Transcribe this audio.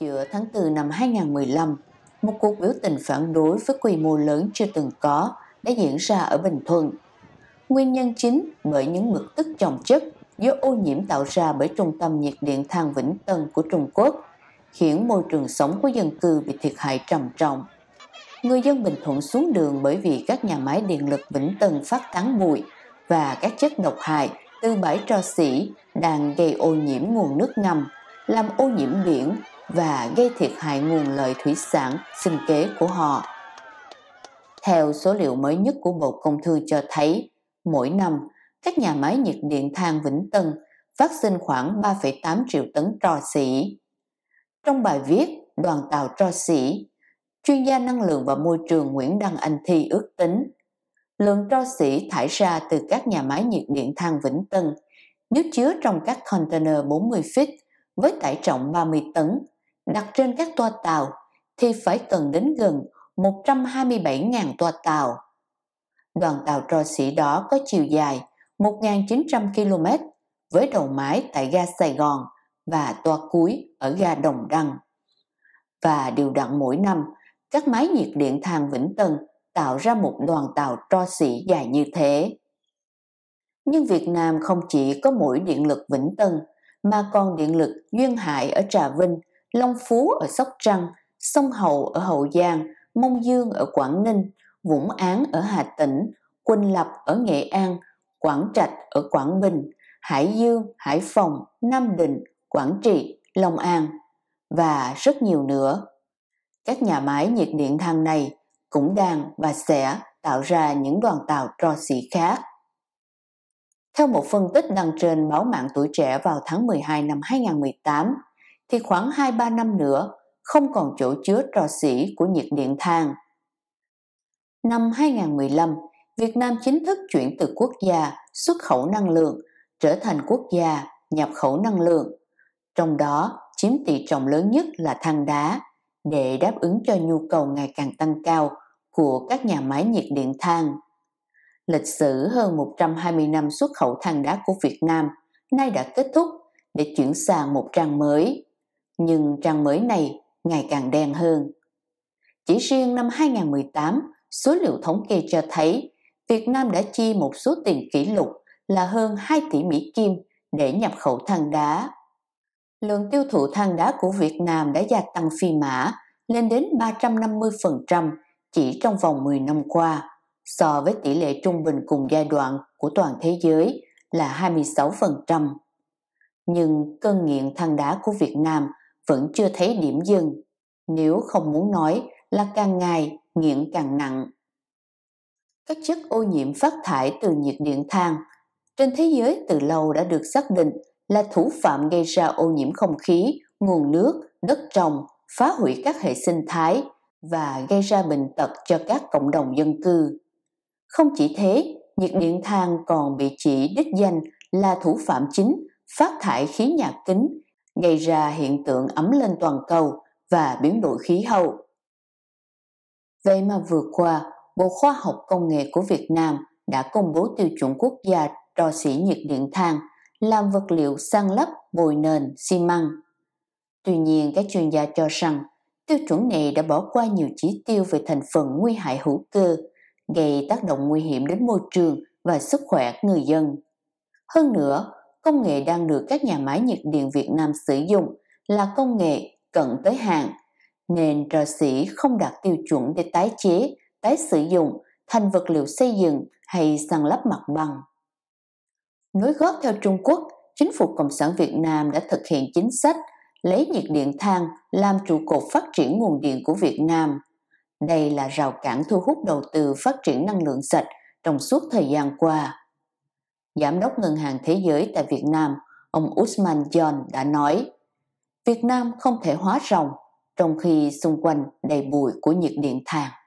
Giữa tháng 4 năm 2015, một cuộc biểu tình phản đối với quy mô lớn chưa từng có đã diễn ra ở Bình Thuận. Nguyên nhân chính bởi những mực tức chồng chất do ô nhiễm tạo ra bởi trung tâm nhiệt điện than Vĩnh Tân của Trung Quốc, khiến môi trường sống của dân cư bị thiệt hại trầm trọng. Người dân Bình Thuận xuống đường bởi vì các nhà máy điện lực Vĩnh Tân phát tán bụi và các chất độc hại từ bãi tro xỉ đang gây ô nhiễm nguồn nước ngầm, làm ô nhiễm biển và gây thiệt hại nguồn lợi thủy sản sinh kế của họ. Theo số liệu mới nhất của Bộ Công Thương cho thấy, mỗi năm, các nhà máy nhiệt điện than Vĩnh Tân phát sinh khoảng 3,8 triệu tấn tro xỉ. Trong bài viết Đoàn tàu tro xỉ, chuyên gia năng lượng và môi trường Nguyễn Đăng Anh Thi ước tính lượng tro xỉ thải ra từ các nhà máy nhiệt điện than Vĩnh Tân nếu chứa trong các container 40 feet với tải trọng 30 tấn đặt trên các toa tàu thì phải cần đến gần 127.000 toa tàu. Đoàn tàu trò sĩ đó có chiều dài 1.900 km với đầu mái tại ga Sài Gòn và toa cuối ở ga Đồng Đăng. Và điều đặn mỗi năm, các máy nhiệt điện than Vĩnh Tân tạo ra một đoàn tàu tro sĩ dài như thế. Nhưng Việt Nam không chỉ có mỗi điện lực Vĩnh Tân mà còn điện lực Duyên Hải ở Trà Vinh Long Phú ở Sóc Trăng, Sông Hậu ở Hậu Giang, Mông Dương ở Quảng Ninh, Vũng Áng ở Hà Tĩnh, Quỳnh Lập ở Nghệ An, Quảng Trạch ở Quảng Bình, Hải Dương, Hải Phòng, Nam Định, Quảng Trị, Long An và rất nhiều nữa. Các nhà máy nhiệt điện than này cũng đang và sẽ tạo ra những đoàn tàu tro xỉ khác. Theo một phân tích đăng trên báo mạng tuổi trẻ vào tháng 12 năm 2018, thì khoảng 2-3 năm nữa không còn chỗ chứa trò xỉ của nhiệt điện than. Năm 2015, Việt Nam chính thức chuyển từ quốc gia xuất khẩu năng lượng trở thành quốc gia nhập khẩu năng lượng. Trong đó, chiếm tỷ trọng lớn nhất là than đá để đáp ứng cho nhu cầu ngày càng tăng cao của các nhà máy nhiệt điện than. Lịch sử hơn 120 năm xuất khẩu than đá của Việt Nam nay đã kết thúc để chuyển sang một trang mới nhưng trang mới này ngày càng đen hơn. Chỉ riêng năm 2018, số liệu thống kê cho thấy Việt Nam đã chi một số tiền kỷ lục là hơn 2 tỷ Mỹ Kim để nhập khẩu than đá. Lượng tiêu thụ than đá của Việt Nam đã gia tăng phi mã lên đến 350% chỉ trong vòng 10 năm qua, so với tỷ lệ trung bình cùng giai đoạn của toàn thế giới là 26%. Nhưng cơn nghiện than đá của Việt Nam vẫn chưa thấy điểm dừng. Nếu không muốn nói là càng ngày nghiện càng nặng. Các chất ô nhiễm phát thải từ nhiệt điện than trên thế giới từ lâu đã được xác định là thủ phạm gây ra ô nhiễm không khí, nguồn nước, đất trồng, phá hủy các hệ sinh thái và gây ra bệnh tật cho các cộng đồng dân cư. Không chỉ thế, nhiệt điện than còn bị chỉ đích danh là thủ phạm chính phát thải khí nhà kính gây ra hiện tượng ấm lên toàn cầu và biến đổi khí hậu. Vậy mà vừa qua, Bộ Khoa học Công nghệ của Việt Nam đã công bố tiêu chuẩn quốc gia cho xỉ nhiệt điện than làm vật liệu san lấp bồi nền xi măng. Tuy nhiên, các chuyên gia cho rằng tiêu chuẩn này đã bỏ qua nhiều chỉ tiêu về thành phần nguy hại hữu cơ, gây tác động nguy hiểm đến môi trường và sức khỏe người dân. Hơn nữa, công nghệ đang được các nhà máy nhiệt điện Việt Nam sử dụng là công nghệ cận tới hạn, nên rò sĩ không đạt tiêu chuẩn để tái chế, tái sử dụng thành vật liệu xây dựng hay sàn lắp mặt bằng. Nối gót theo Trung Quốc, chính phủ Cộng sản Việt Nam đã thực hiện chính sách lấy nhiệt điện than làm trụ cột phát triển nguồn điện của Việt Nam. Đây là rào cản thu hút đầu tư phát triển năng lượng sạch trong suốt thời gian qua. Giám đốc Ngân hàng Thế giới tại Việt Nam, ông Usman John đã nói Việt Nam không thể hóa rồng trong khi xung quanh đầy bụi của nhiệt điện than.